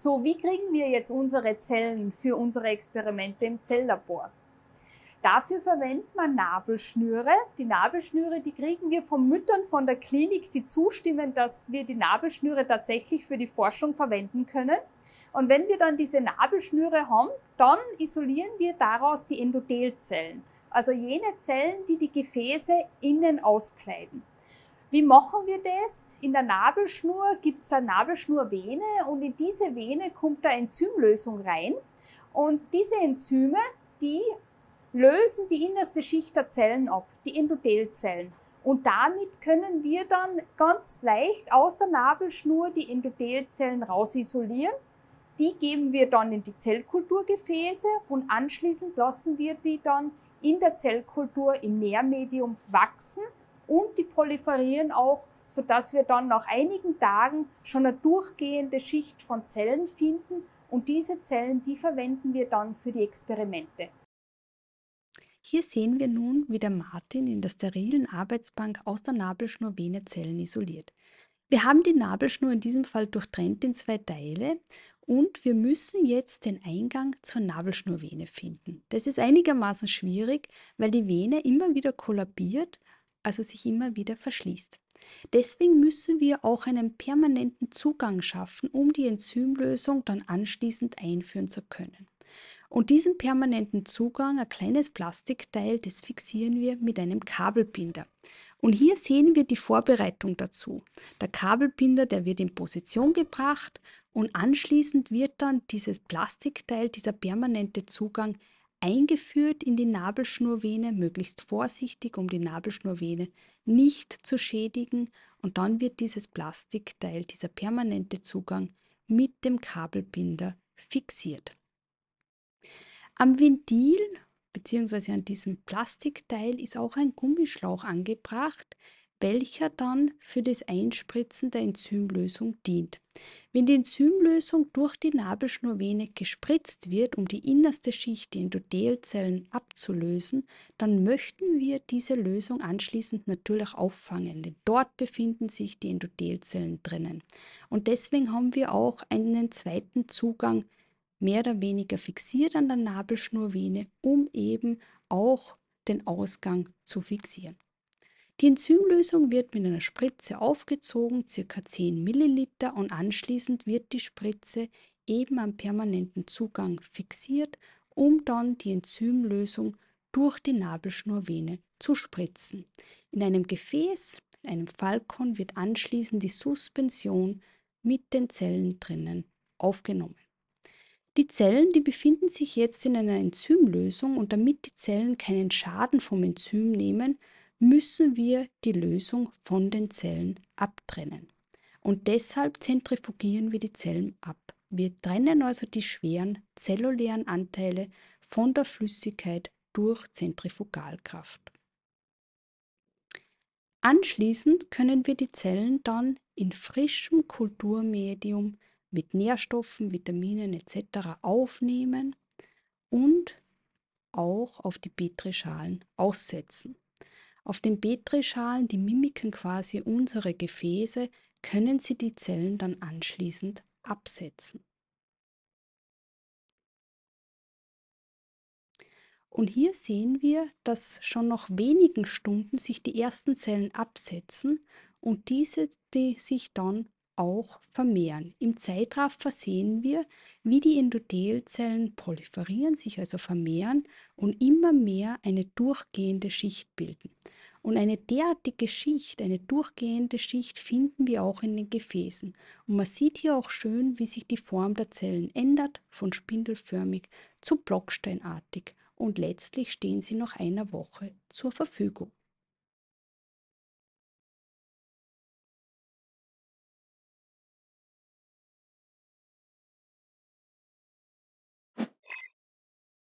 So, wie kriegen wir jetzt unsere Zellen für unsere Experimente im Zelllabor? Dafür verwendet man Nabelschnüre. Die Nabelschnüre, die kriegen wir von Müttern von der Klinik, die zustimmen, dass wir die Nabelschnüre tatsächlich für die Forschung verwenden können. Und wenn wir dann diese Nabelschnüre haben, dann isolieren wir daraus die Endothelzellen, also jene Zellen, die die Gefäße innen auskleiden. Wie machen wir das? In der Nabelschnur gibt es eine Nabelschnurvene und in diese Vene kommt eine Enzymlösung rein. Und diese Enzyme, die lösen die innerste Schicht der Zellen ab, die Endothelzellen. Und damit können wir dann ganz leicht aus der Nabelschnur die Endothelzellen rausisolieren. Die geben wir dann in die Zellkulturgefäße und anschließend lassen wir die dann in der Zellkultur im Nährmedium wachsen und die proliferieren auch, sodass wir dann nach einigen Tagen schon eine durchgehende Schicht von Zellen finden und diese Zellen, die verwenden wir dann für die Experimente. Hier sehen wir nun, wie der Martin in der sterilen Arbeitsbank aus der Nabelschnur Venezellen isoliert. Wir haben die Nabelschnur in diesem Fall durchtrennt in zwei Teile und wir müssen jetzt den Eingang zur Nabelschnurvene finden. Das ist einigermaßen schwierig, weil die Vene immer wieder kollabiert also sich immer wieder verschließt. Deswegen müssen wir auch einen permanenten Zugang schaffen, um die Enzymlösung dann anschließend einführen zu können. Und diesen permanenten Zugang, ein kleines Plastikteil, das fixieren wir mit einem Kabelbinder. Und hier sehen wir die Vorbereitung dazu. Der Kabelbinder, der wird in Position gebracht und anschließend wird dann dieses Plastikteil, dieser permanente Zugang eingeführt in die Nabelschnurvene, möglichst vorsichtig, um die Nabelschnurvene nicht zu schädigen. Und dann wird dieses Plastikteil, dieser permanente Zugang mit dem Kabelbinder fixiert. Am Ventil bzw. an diesem Plastikteil ist auch ein Gummischlauch angebracht, welcher dann für das Einspritzen der Enzymlösung dient. Wenn die Enzymlösung durch die Nabelschnurvene gespritzt wird, um die innerste Schicht, die Endothelzellen, abzulösen, dann möchten wir diese Lösung anschließend natürlich auffangen, denn dort befinden sich die Endothelzellen drinnen. Und deswegen haben wir auch einen zweiten Zugang mehr oder weniger fixiert an der Nabelschnurvene, um eben auch den Ausgang zu fixieren. Die Enzymlösung wird mit einer Spritze aufgezogen, ca. 10 ml, und anschließend wird die Spritze eben am permanenten Zugang fixiert, um dann die Enzymlösung durch die Nabelschnurvene zu spritzen. In einem Gefäß, in einem Falkon, wird anschließend die Suspension mit den Zellen drinnen aufgenommen. Die Zellen, die befinden sich jetzt in einer Enzymlösung und damit die Zellen keinen Schaden vom Enzym nehmen, müssen wir die Lösung von den Zellen abtrennen. Und deshalb zentrifugieren wir die Zellen ab. Wir trennen also die schweren zellulären Anteile von der Flüssigkeit durch Zentrifugalkraft. Anschließend können wir die Zellen dann in frischem Kulturmedium mit Nährstoffen, Vitaminen etc. aufnehmen und auch auf die Petrischalen aussetzen. Auf den Petrischalen, die mimiken quasi unsere Gefäße, können Sie die Zellen dann anschließend absetzen. Und hier sehen wir, dass schon nach wenigen Stunden sich die ersten Zellen absetzen und diese die sich dann auch vermehren. Im Zeitraffer sehen wir, wie die Endothelzellen proliferieren, sich also vermehren und immer mehr eine durchgehende Schicht bilden. Und eine derartige Schicht, eine durchgehende Schicht finden wir auch in den Gefäßen. Und man sieht hier auch schön, wie sich die Form der Zellen ändert, von spindelförmig zu blocksteinartig. Und letztlich stehen sie nach einer Woche zur Verfügung.